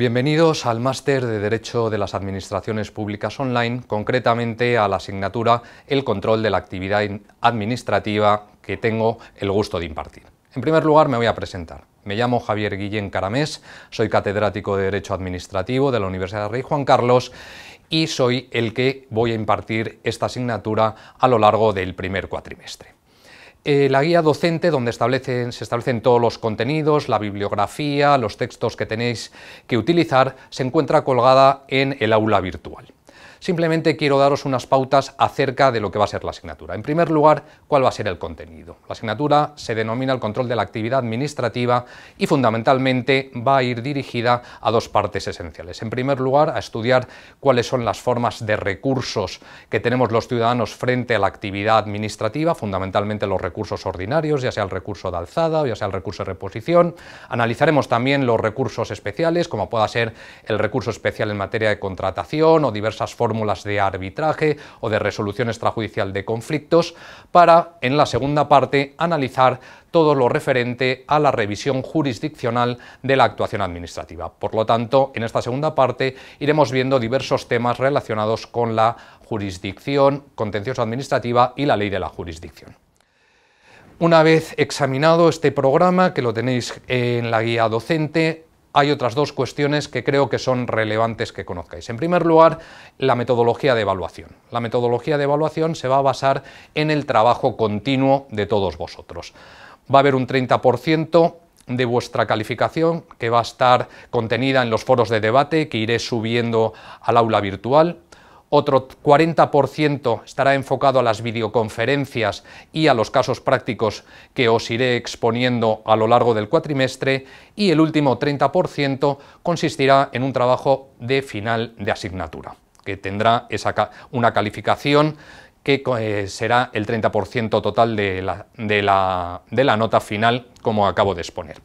Bienvenidos al Máster de Derecho de las Administraciones Públicas Online, concretamente a la asignatura El control de la actividad administrativa que tengo el gusto de impartir. En primer lugar, me voy a presentar. Me llamo Javier Guillén Caramés, soy catedrático de Derecho Administrativo de la Universidad de Rey Juan Carlos y soy el que voy a impartir esta asignatura a lo largo del primer cuatrimestre. Eh, la guía docente donde se establecen todos los contenidos, la bibliografía, los textos que tenéis que utilizar, se encuentra colgada en el aula virtual. Simplemente quiero daros unas pautas acerca de lo que va a ser la asignatura. En primer lugar, cuál va a ser el contenido. La asignatura se denomina el control de la actividad administrativa y fundamentalmente va a ir dirigida a dos partes esenciales. En primer lugar, a estudiar cuáles son las formas de recursos que tenemos los ciudadanos frente a la actividad administrativa, fundamentalmente los recursos ordinarios, ya sea el recurso de alzada o ya sea el recurso de reposición. Analizaremos también los recursos especiales, como pueda ser el recurso especial en materia de contratación o diversas formas fórmulas de arbitraje o de resolución extrajudicial de conflictos, para, en la segunda parte, analizar todo lo referente a la revisión jurisdiccional de la actuación administrativa. Por lo tanto, en esta segunda parte iremos viendo diversos temas relacionados con la jurisdicción, contencioso administrativa y la ley de la jurisdicción. Una vez examinado este programa, que lo tenéis en la guía docente, hay otras dos cuestiones que creo que son relevantes que conozcáis. En primer lugar, la metodología de evaluación. La metodología de evaluación se va a basar en el trabajo continuo de todos vosotros. Va a haber un 30% de vuestra calificación que va a estar contenida en los foros de debate que iré subiendo al aula virtual otro 40% estará enfocado a las videoconferencias y a los casos prácticos que os iré exponiendo a lo largo del cuatrimestre y el último 30% consistirá en un trabajo de final de asignatura, que tendrá una calificación que eh, será el 30% total de la nota final, como acabo de exponer.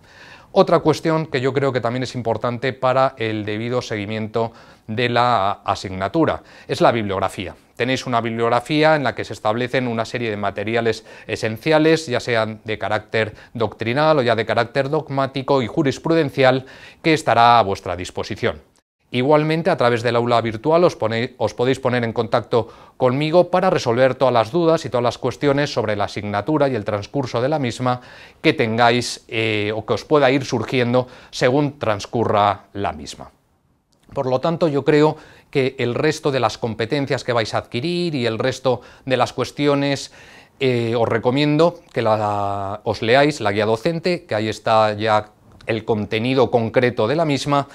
Otra cuestión que yo creo que también es importante para el debido seguimiento de la asignatura es la bibliografía. Tenéis una bibliografía en la que se establecen una serie de materiales esenciales, ya sean de carácter doctrinal o ya de carácter dogmático y jurisprudencial, que estará a vuestra disposición. Igualmente, a través del aula virtual os, podéis poner en contacto conmigo para resolver todas las dudas y todas las cuestiones sobre la asignatura y el transcurso de la misma que tengáis eh, o que os pueda ir surgiendo según transcurra la misma. Por lo tanto, yo creo que el resto de las competencias que vais a adquirir y el resto de las cuestiones eh, os recomiendo que os leáis la guía docente, que ahí está ya el contenido concreto de la misma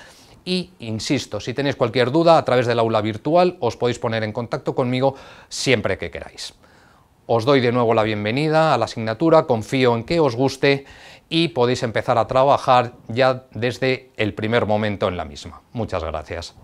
y, insisto, si tenéis cualquier duda a través del aula virtual, os podéis poner en contacto conmigo siempre que queráis. Os doy de nuevo la bienvenida a la asignatura, confío en que os guste y podéis empezar a trabajar ya desde el primer momento en la misma. Muchas gracias.